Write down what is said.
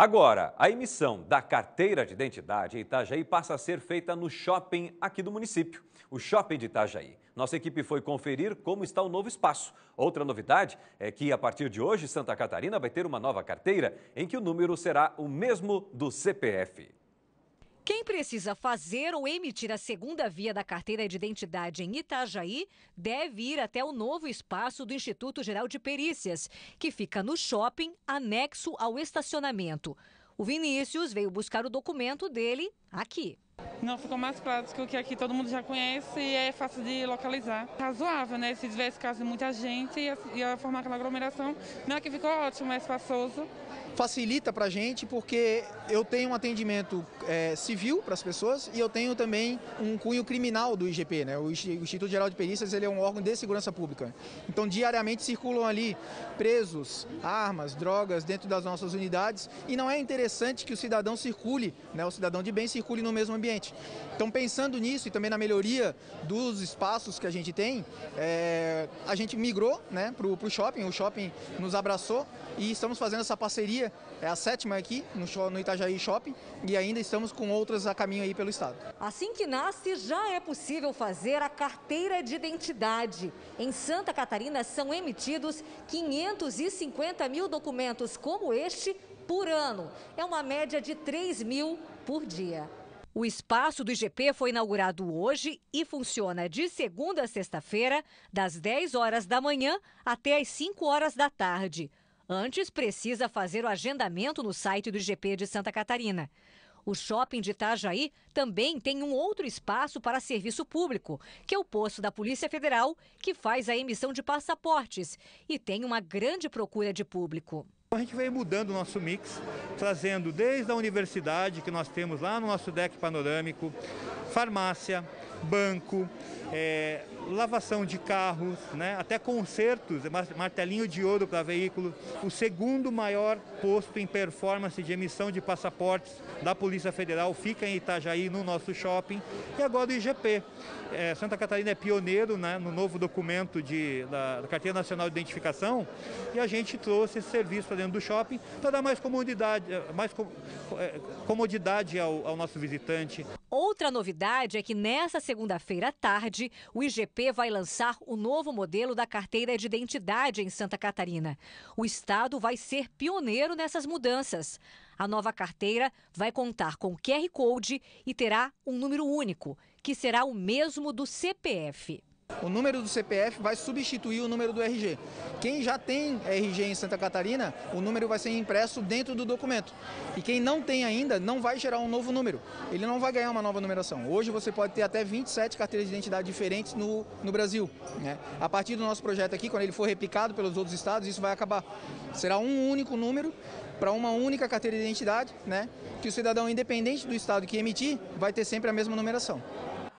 Agora, a emissão da carteira de identidade em Itajaí passa a ser feita no shopping aqui do município, o shopping de Itajaí. Nossa equipe foi conferir como está o novo espaço. Outra novidade é que, a partir de hoje, Santa Catarina vai ter uma nova carteira em que o número será o mesmo do CPF. Quem precisa fazer ou emitir a segunda via da carteira de identidade em Itajaí deve ir até o novo espaço do Instituto Geral de Perícias, que fica no shopping anexo ao estacionamento. O Vinícius veio buscar o documento dele aqui. Não, ficou mais prático que aqui todo mundo já conhece e é fácil de localizar. Razoável, né? Se tivesse caso de muita gente, e ia formar aquela aglomeração. Não é que ficou ótimo, é espaçoso facilita para a gente porque eu tenho um atendimento é, civil para as pessoas e eu tenho também um cunho criminal do IGP, né? O Instituto Geral de Perícias ele é um órgão de segurança pública. Então diariamente circulam ali presos, armas, drogas dentro das nossas unidades e não é interessante que o cidadão circule, né? O cidadão de bem circule no mesmo ambiente. Então pensando nisso e também na melhoria dos espaços que a gente tem, é, a gente migrou, né? Para o shopping, o shopping nos abraçou e estamos fazendo essa parceria é a sétima aqui no, no Itajaí Shopping e ainda estamos com outras a caminho aí pelo estado. Assim que nasce, já é possível fazer a carteira de identidade. Em Santa Catarina são emitidos 550 mil documentos como este por ano. É uma média de 3 mil por dia. O espaço do IGP foi inaugurado hoje e funciona de segunda a sexta-feira, das 10 horas da manhã até as 5 horas da tarde. Antes, precisa fazer o agendamento no site do GP de Santa Catarina. O shopping de Itajaí também tem um outro espaço para serviço público, que é o posto da Polícia Federal, que faz a emissão de passaportes e tem uma grande procura de público. A gente veio mudando o nosso mix, trazendo desde a universidade que nós temos lá no nosso deck panorâmico, farmácia, banco, é, lavação de carros, né, até consertos, martelinho de ouro para veículo. O segundo maior posto em performance de emissão de passaportes da Polícia Federal fica em Itajaí, no nosso shopping. E agora o IGP. É, Santa Catarina é pioneiro né, no novo documento de, da, da, Carteira Nacional de Identificação e a gente trouxe esse serviço para dentro do shopping para dar mais comodidade, mais com, é, comodidade ao, ao nosso visitante. Outra novidade novidade é que nessa segunda-feira à tarde, o IGP vai lançar o novo modelo da carteira de identidade em Santa Catarina. O Estado vai ser pioneiro nessas mudanças. A nova carteira vai contar com QR Code e terá um número único, que será o mesmo do CPF. O número do CPF vai substituir o número do RG. Quem já tem RG em Santa Catarina, o número vai ser impresso dentro do documento. E quem não tem ainda, não vai gerar um novo número. Ele não vai ganhar uma nova numeração. Hoje você pode ter até 27 carteiras de identidade diferentes no, no Brasil. Né? A partir do nosso projeto aqui, quando ele for replicado pelos outros estados, isso vai acabar. Será um único número para uma única carteira de identidade, né? que o cidadão, independente do estado que emitir, vai ter sempre a mesma numeração.